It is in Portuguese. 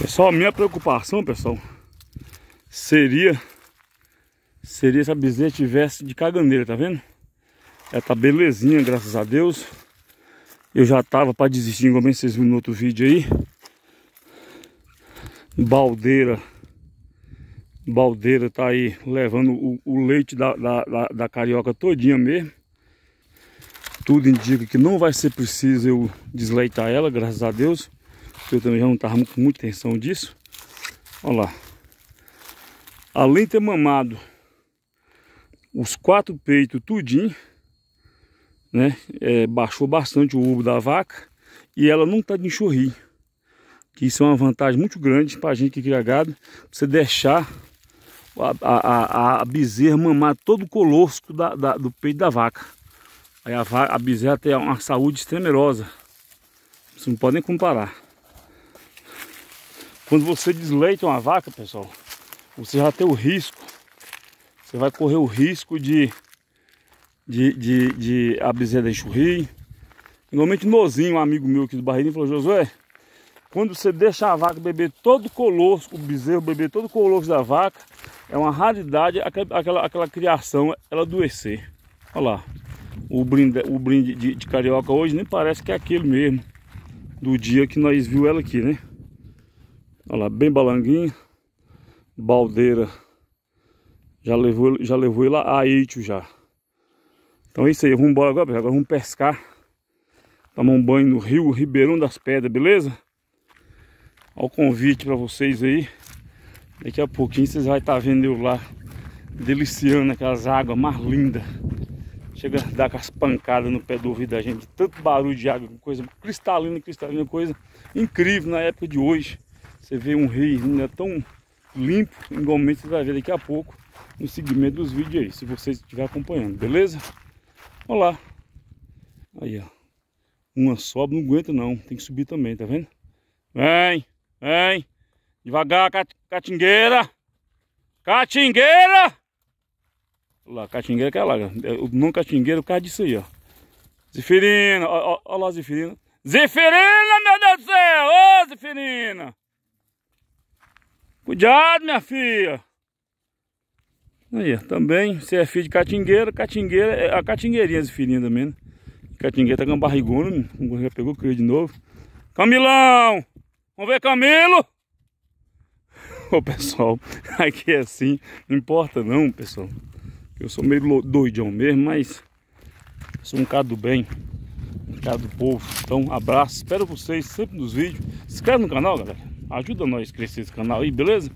Pessoal, minha preocupação, pessoal, seria seria se a bezerra tivesse de caganeira, tá vendo? Ela tá belezinha, graças a Deus. Eu já tava para desistir, como vocês viram no outro vídeo aí. Baldeira. Baldeira tá aí levando o, o leite da, da, da, da carioca todinha mesmo. Tudo indica que não vai ser preciso eu desleitar ela, graças a Deus. Eu também já não estava com muita atenção disso. Olha lá. Além de ter mamado os quatro peitos tudinho, né? É, baixou bastante o ubo da vaca e ela não está de enxurrir. Que isso é uma vantagem muito grande para a gente que cria gado. Você deixar a, a, a, a bezerra mamar todo o colosco da, da, do peito da vaca. Aí a, a bezerra tem uma saúde extremerosa. Você não podem comparar. Quando você desleita uma vaca, pessoal, você já tem o risco. Você vai correr o risco de, de, de, de a bezerra enxurrir. Normalmente Nozinho, um amigo meu aqui do Barreirinho, falou, Josué, quando você deixa a vaca beber todo o o bezerro beber todo o da vaca, é uma raridade aquela, aquela, aquela criação, ela adoecer. Olha lá, o brinde, o brinde de, de carioca hoje nem parece que é aquele mesmo do dia que nós viu ela aqui, né? Olha lá, bem balanguinho. Baldeira. Já levou, já levou ele a Eitio já. Então é isso aí, vamos embora agora, agora vamos pescar. Tomar um banho no rio Ribeirão das Pedras, beleza? Olha o convite para vocês aí. Daqui a pouquinho vocês vão estar tá vendo eu lá deliciando aquelas águas mais lindas. Chega a dar com as pancadas no pé do ouvido da gente. Tanto barulho de água, coisa cristalina, cristalina, coisa incrível na época de hoje. Você vê um rio ainda é tão limpo, igualmente você vai ver daqui a pouco no segmento dos vídeos aí, se você estiver acompanhando, beleza? Olá! Aí, ó. Uma sobra, não aguenta não, tem que subir também, tá vendo? Vem, vem! Devagar, cat, catingueira! Catingueira! Olha lá, catingueira que é lá, é, o nome catingueira é por causa disso aí, ó. Zifirina, olha lá a Zifirina. Zifirina, meu Deus do céu! Cuidado, minha filha! Aí, também, você é filho de catingueira, catingueira é a catingueirinha as filhinhas também, né? Catingueira tá com barrigona, né? já pegou cria de novo. Camilão! Vamos ver Camilo! Ô pessoal, aqui é assim, não importa não, pessoal. Eu sou meio doidão mesmo, mas sou um cara do bem, um cara do povo. Então, abraço, espero vocês sempre nos vídeos. Se inscreve no canal, galera. Ajuda nós a crescer esse canal aí, beleza?